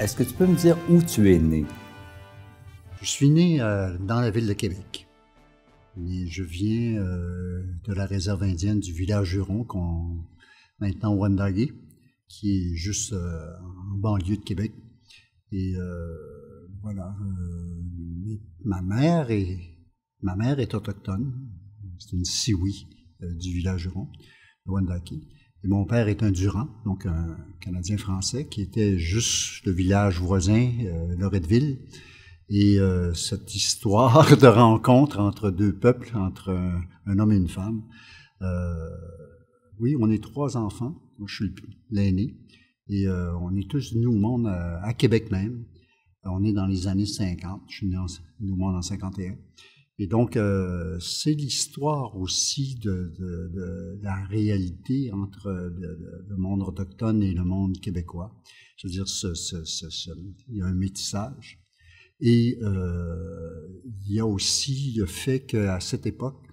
Est-ce que tu peux me dire où tu es né? Je suis né euh, dans la ville de Québec. Mais je viens euh, de la réserve indienne du village Huron, qu'on, maintenant Wendagé, qui est juste euh, en banlieue de Québec. Et voilà. ma mère est ma mère est autochtone. C'est une Siwi du village Huron, de Wendake mon père est un Durand, donc un Canadien-Français, qui était juste le village voisin, euh, Loretteville. Et euh, cette histoire de rencontre entre deux peuples, entre un, homme et une femme. Euh, oui, on est trois enfants. Moi, je suis l'aîné. Et euh, on est tous venus au monde à Québec même. On est dans les années 50. Je suis né au monde en 51. Et donc, euh, c'est l'histoire aussi de, de, de, la réalité entre le, monde autochtone et le monde québécois. C'est-à-dire, ce, ce, ce, il y a un métissage. Et euh, il y a aussi le fait qu'à cette époque,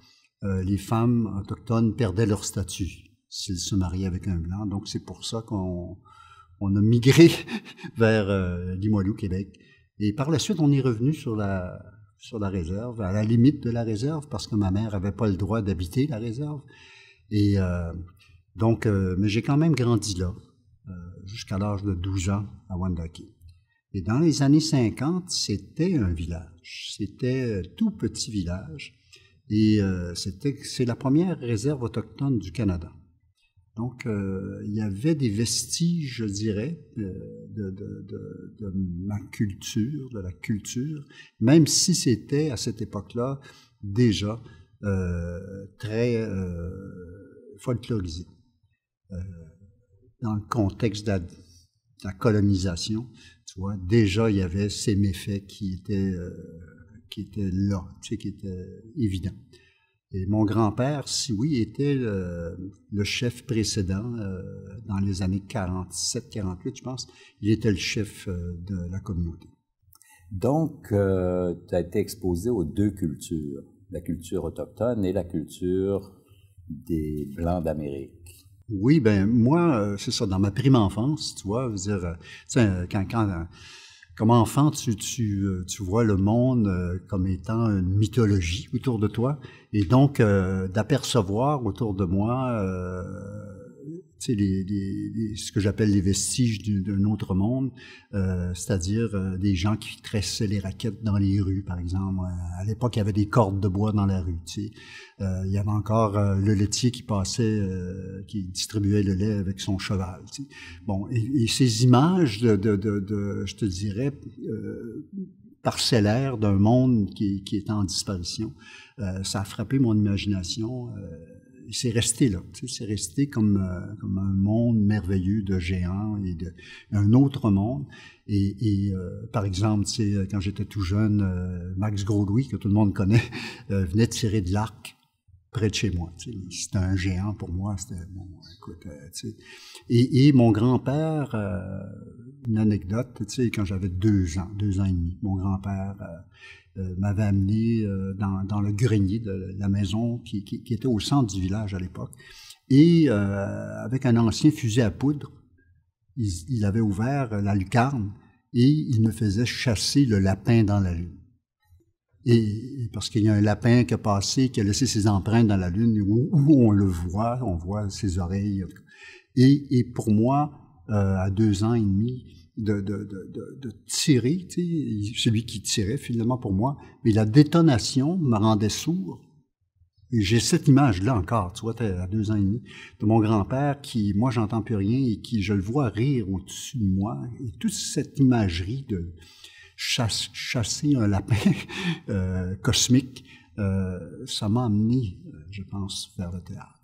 euh, les femmes autochtones perdaient leur statut s'ils se mariaient avec un blanc. Donc, c'est pour ça qu'on on a migré vers euh, Limoilou, Québec. Et par la suite, on est revenu sur la, sur la réserve, à la limite de la réserve, parce que ma mère n'avait pas le droit d'habiter la réserve. Et euh, donc, euh, mais j'ai quand même grandi là, euh, jusqu'à l'âge de 12 ans à Wendake. Et dans les années 50, c'était un village. C'était tout petit village. Et c'était, c'est la première réserve autochtone du Canada. Donc, euh, il y avait des vestiges, je dirais, euh, de, ma culture, de la culture, même si c'était à cette époque-là déjà euh, très folklorisé. dans le contexte de la, colonisation, tu vois, déjà il y avait ces méfaits qui étaient, qui étaient là, tu sais, qui étaient évidents. Et mon grand-père, si oui, était le, chef précédent euh, dans les années 47-48, je pense. Il était le chef euh, de la communauté. Donc, euh, tu as été exposé aux deux cultures, la culture autochtone et la culture des Blancs d'Amérique. Oui, ben moi, c'est ça, dans ma prime enfance, tu vois, veux dire, quand, quand comme enfant, euh, tu, vois le monde euh, comme étant une mythologie autour de toi, et donc euh, d'apercevoir autour de moi les, les, ce que j'appelle les vestiges d'un autre monde, euh, c'est-à-dire euh, des gens qui tressaient les raquettes dans les rues, par exemple. Euh, à l'époque, il y avait des cordes de bois dans la rue. Euh, il y avait encore euh, le laitier qui passait, qui distribuait le lait avec son cheval. sais. Bon, et, ces images de, de, de, de je te dirais, parcellaires d'un monde qui, qui, est en disparition, ça a frappé mon imagination. Euh, c'est resté là. Tu sais, c'est resté comme, euh, comme un monde merveilleux de géants et de, un autre monde. Et, et euh, par exemple, tu sais, quand j'étais tout jeune, euh, Max Gros-Louis, que tout le monde connaît, venait tirer de l'arc près de chez moi. Tu sais, c'était un géant pour moi. C'était, écoute, tu sais. et, et, mon grand-père, une anecdote, tu sais, quand j'avais deux ans, deux ans et demi, mon grand-père euh, m'avait amené euh, dans, le grenier de la maison qui, était au centre du village à l'époque. Et euh, avec un ancien fusil à poudre, il, avait ouvert la lucarne et il me faisait chasser le lapin dans la lune. Et parce qu'il y a un lapin qui a passé, qui a laissé ses empreintes dans la lune, où, on le voit, on voit ses oreilles. Et, pour moi, à deux ans et demi, de, de, de, de tirer, celui qui tirait finalement pour moi, mais la détonation me rendait sourd. Et j'ai cette image-là encore, tu vois, à deux ans et demi, de mon grand-père qui, moi, j'entends plus rien et qui, je le vois rire au-dessus de moi. Et toute cette imagerie de chasser un lapin euh, cosmique, euh, ça m'a amené, euh, je pense, vers le théâtre.